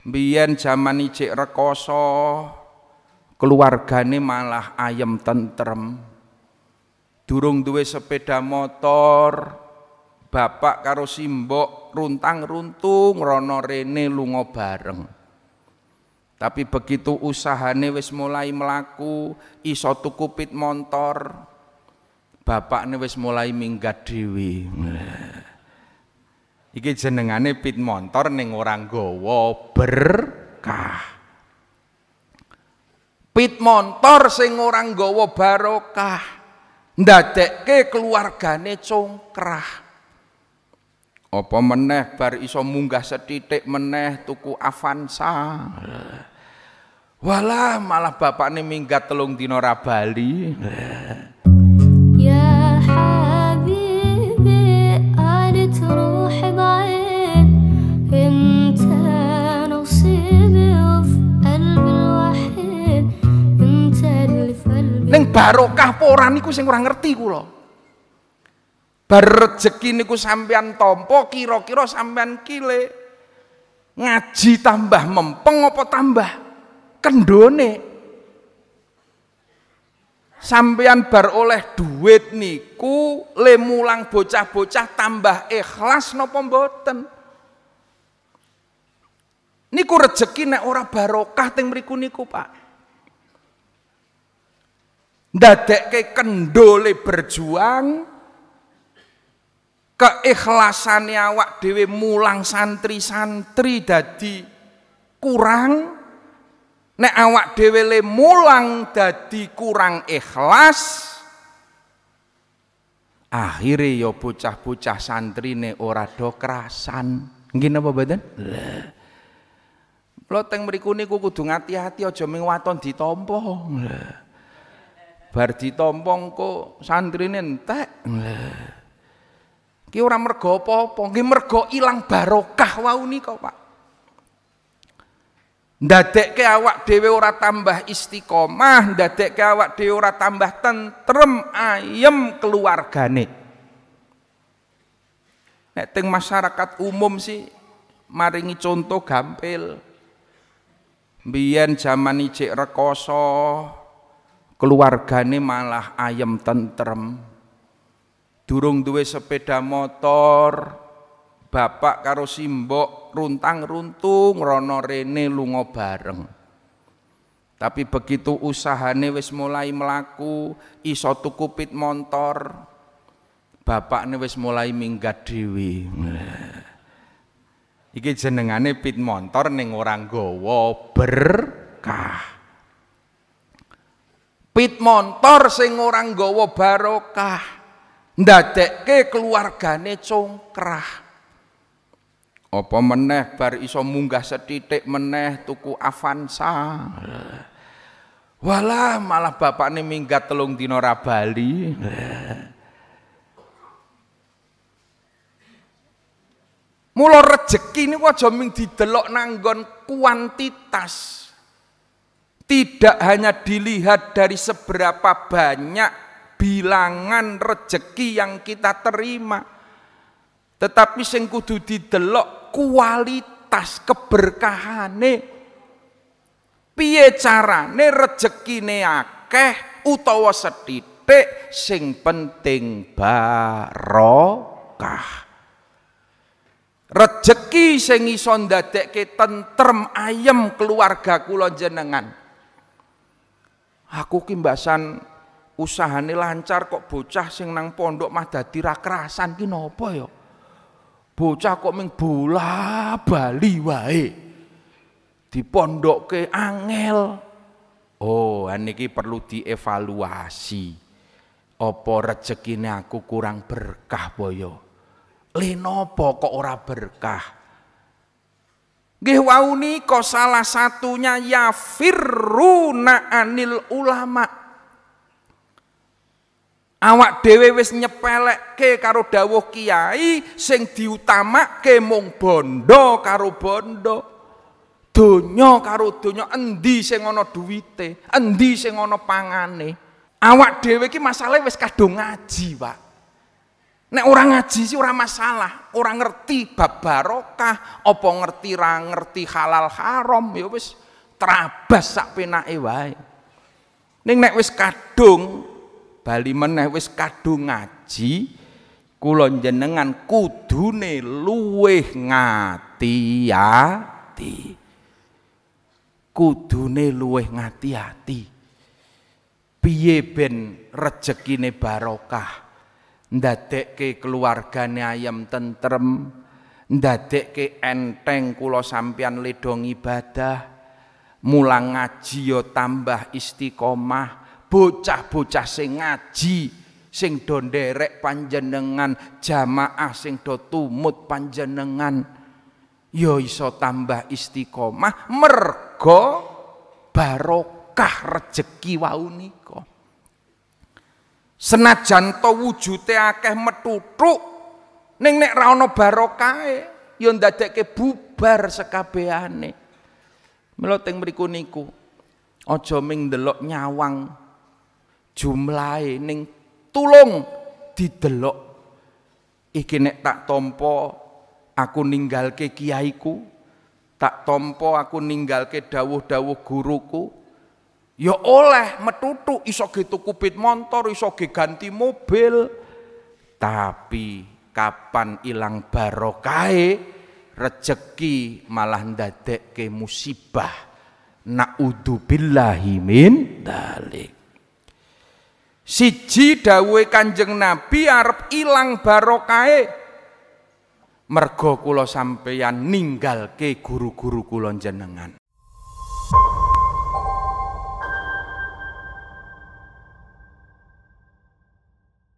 Biyen zaman ijik rekoso, keluargane malah ayem tentrem. Durung duwe sepeda motor, bapak karo simbok runtang-runtung rono rene lunga bareng. Tapi begitu usahane wis mulai melaku, iso tuku pit montor, bapakne wis mulai minggat dhewe. Iki jenengane pit montor ning orang gawa berkah. Pit montor sing orang gawa barokah. Ndadekke keluargane congkrah. Apa meneh bar iso munggah setitik meneh tuku Avanza. Walah malah bapakne minggat telung dina ra bali. barokah apa ora niku sing ora ngerti kula. Bar rejeki niku sampean tompo kira-kira sampean kile. Ngaji tambah mempeng apa tambah kendone. Sampean bar oleh duit niku lemulang bocah-bocah tambah ikhlas napa mboten? Niku rejeki nek ora barokah teng mriku niku, Pak. Dadekke kendole berjuang keikhlasan awak dewe mulang santri-santri dadi kurang nek awak dewe le mulang dadi kurang ikhlas akhirnya yo bocah-bocah santri ne ora do kerasan nggih napa badan Lho teng mriku niku kudu ngati-hati aja ming waton ditampa. Lho bar ditompong kok santrine entek. Ki ora mergo apa-apa, nggih mergo ilang barokah wau nika, Pak. Ndadekke awak dhewe ora tambah istiqomah, ndadekke awak dhewe ora tambah tentrem ayem keluargane. Nek teng masyarakat umum sih maringi contoh gampil. Biyen zaman ijek rekoso, keluargane malah ayem tentrem durung duwe sepeda motor bapak karo simbok runtang runtung rono rene lunga bareng tapi begitu usahane wis mulai melaku iso tuku pit motor bapakne wis mulai minggat dewi iki jenengane pit motor ning orang gowo berkah Pit motor sing ora nggawa barokah ndadekke keluargane congkrah apa meneh bar iso munggah setitik meneh tuku Avanza walah malah bapakne minggat telung dina ra bali Mula rejeki niku aja mung didelok nanggon kuantitas tidak hanya dilihat dari seberapa banyak bilangan rejeki yang kita terima tetapi sing kudu didelok kualitas keberkahane piye carane rejekine akeh utawa sedite sing penting barokah rejeki sing iso ndadekke tentrem ayem keluarga kula jenengan Aku kimbasan mbasan usahane lancar kok bocah sing nang pondok mah dadi ra kerasan ki napa ya? Bocah kok ming bola bali wae. ke angel. Oh, niki perlu dievaluasi. Apa rezekine aku kurang berkah boyo? Ya? Lenopo kok ora berkah? Gih wau nika salah satunya yafiruna anil ulama. Awak dhewe wis nyepelekke karo dawuh kiai sing ke mung bondo karo bondo. Donya karo donya endi sing ana duwite, endi sing ana pangane. Awak dhewe iki masalahe wis kadung ngaji, Pak. Nek orang ngaji sih orang masalah, orang ngerti bab barokah, apa ngerti ra ngerti halal haram ya wis terabas sak penake wae. Ning nek wis kadung bali meneh wis kadung ngaji, kula jenengan kudune luweh ngati-ati. Kudune luweh ngati-ati. Piye ben rejekine barokah? ke keluargane ayam tentrem, ke enteng kulo sampeyan ledong ibadah, mulang ngaji yo ya tambah istiqomah, bocah-bocah sing ngaji sing do nderek panjenengan, jamaah sing do tumut panjenengan yo ya iso tambah istiqomah mergo barokah rejeki wau nika. Senajan to wujute akeh metutuk ning nek ra ana barokahe ya ndadekke bubar sekabehane. Mula teng mriku niku aja ming ndelok nyawang jumlahe ning tulung didelok iki nek tak tampa aku ninggalke kiaiku tak tampa aku ninggalke dawuh-dawuh guruku Ya oleh metutu iso ge tuku pit motor, iso ganti mobil. Tapi kapan ilang barokai rejeki malah ke musibah. Naudzubillahi min dalik. Siji dawe Kanjeng Nabi arep ilang barokae. Mergo kula sampeyan ke guru-guru kula jenengan.